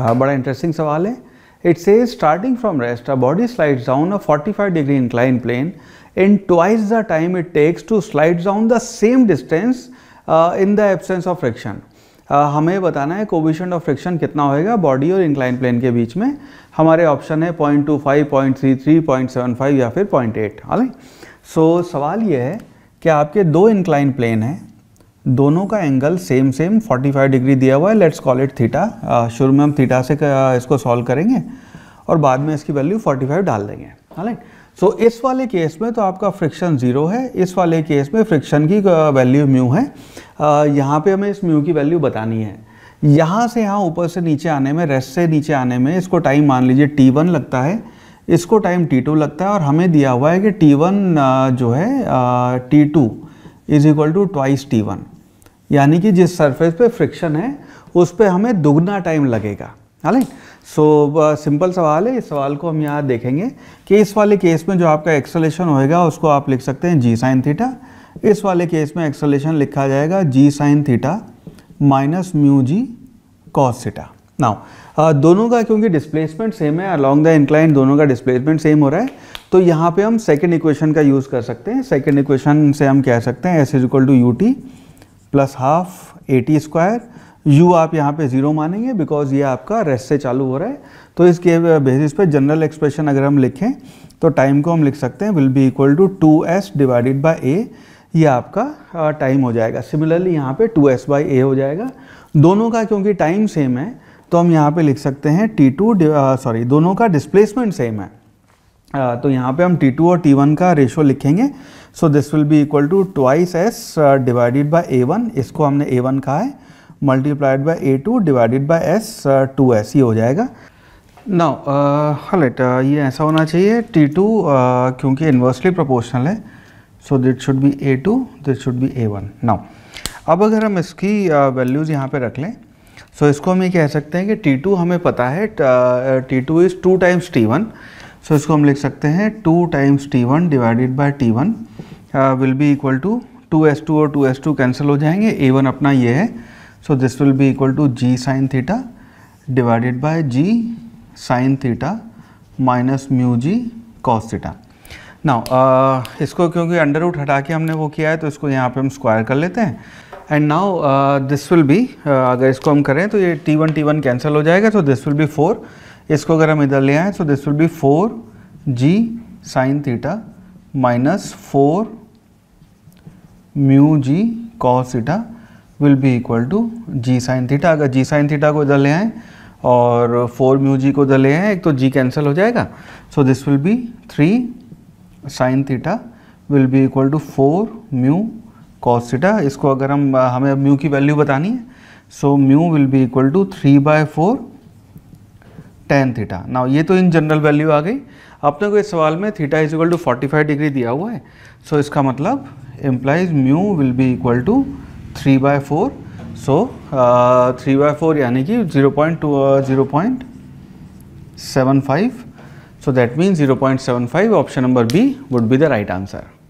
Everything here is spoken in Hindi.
हाँ, बड़ा इंटरेस्टिंग सवाल है इट से starting from rest a body slides down a 45 degree incline plane in twice the time it takes to slide down the same distance in the absence of friction हमें बताना है कोविशन ऑफ फ्रिक्शन कितना होएगा बॉडी और इंक्लाइन प्लेन के बीच में हमारे ऑप्शन है point point two five three three point seven five या फिर पॉइंट एट हाँ सो सवाल ये है कि आपके दो इंक्लाइन प्लेन हैं दोनों का एंगल सेम सेम 45 डिग्री दिया हुआ है लेट्स कॉल इट थीटा शुरू में हम थीटा से इसको सॉल्व करेंगे और बाद में इसकी वैल्यू 45 डाल देंगे हालांकि सो so, इस वाले केस में तो आपका फ्रिक्शन ज़ीरो है इस वाले केस में फ्रिक्शन की वैल्यू म्यू है यहाँ पे हमें इस म्यू की वैल्यू बतानी है यहाँ से यहाँ ऊपर से नीचे आने में रेस्ट से नीचे आने में इसको टाइम मान लीजिए टी वन लगता है इसको टाइम टी टू लगता है और हमें दिया हुआ है कि टी वन जो है T two is equal to twice T one यानी कि जिस सरफेस पे फ्रिक्शन है उस पर हमें दुगना टाइम लगेगा हालांकि सो सिंपल सवाल है इस सवाल को हम यहाँ देखेंगे कि इस वाले केस में जो आपका एक्सलेशन होएगा उसको आप लिख सकते हैं जी साइन थीटा इस वाले केस में एक्सलेशन लिखा जाएगा g sine theta minus mu g cos theta now दोनों का क्योंकि डिस्प्लेसमेंट सेम है अलॉन्ग द इंक्लाइन दोनों का डिस्प्लेसमेंट सेम हो रहा है तो यहाँ पे हम सेकेंड इक्वेशन का यूज़ कर सकते हैं सेकेंड इक्वेशन से हम कह सकते हैं S is equal to u t plus half a t square u आप यहाँ पे ज़ीरो मानेंगे बिकॉज ये आपका रेस्ट से चालू हो रहा है तो इसके बेसिस पे जनरल एक्सप्रेशन अगर हम लिखें तो टाइम को हम लिख सकते हैं will be equal to two S divided by a ये आपका टाइम हो जाएगा सिमिलरली यहाँ पे टू एस बाई ए हो जाएगा दोनों का क्योंकि टाइम सेम है तो हम यहाँ पे लिख सकते हैं टी टू सॉरी दोनों का डिस्प्लेसमेंट सेम है तो यहाँ पे हम T2 और T1 का रेशो लिखेंगे so this will be equal to twice S divided by A1 इसको हमने A1 कहा है multiplied by A2 divided by S two S ये हो जाएगा नाउ हलेट uh, हाँ, uh, ये ऐसा होना चाहिए T2 uh, क्योंकि इन्वर्सली प्रोपोर्शनल है so that should be A2 that should be A1 now अब अगर हम इसकी वैल्यूज़ uh, यहाँ पे रख लें सो so इसको हम ये कह सकते हैं कि T2 हमें पता है T2 is two times T1 सो इसको हम लिख सकते हैं two times T one divided by T one will be equal to two S two और टू एस टू कैंसिल हो जाएंगे ए वन अपना ये है so this will be equal to g sine theta divided by g sine theta minus mu g cos theta ना uh, इसको क्योंकि अंडर रूट हटा के हमने वो किया है तो इसको यहाँ पे हम स्क्वायर कर लेते हैं and now this will be अगर इसको हम करें तो ये T one T one cancel हो जाएगा तो दिस विल बी फोर इसको अगर हम इधर ले आएँ तो this will be four g sine theta minus four mu g cos theta will be equal to g sine theta अगर जी साइन थीटा को इधर ले आएँ और फोर म्यू जी को इधर ले आएँ एक तो जी कैंसिल हो जाएगा so this will be three sine theta will be equal to four mu cos theta इसको अगर हम हमें म्यू की वैल्यू बतानी है so mu will be equal to three by four tan theta ना ये तो इन जनरल वैल्यू आ गई अपने को इस सवाल में theta is equal to forty five degree दिया हुआ है सो so, इसका मतलब implies mu will be equal to three by four so three by four यानी कि zero point two zero point seven five So, that means 0.75 option number B would be the right answer.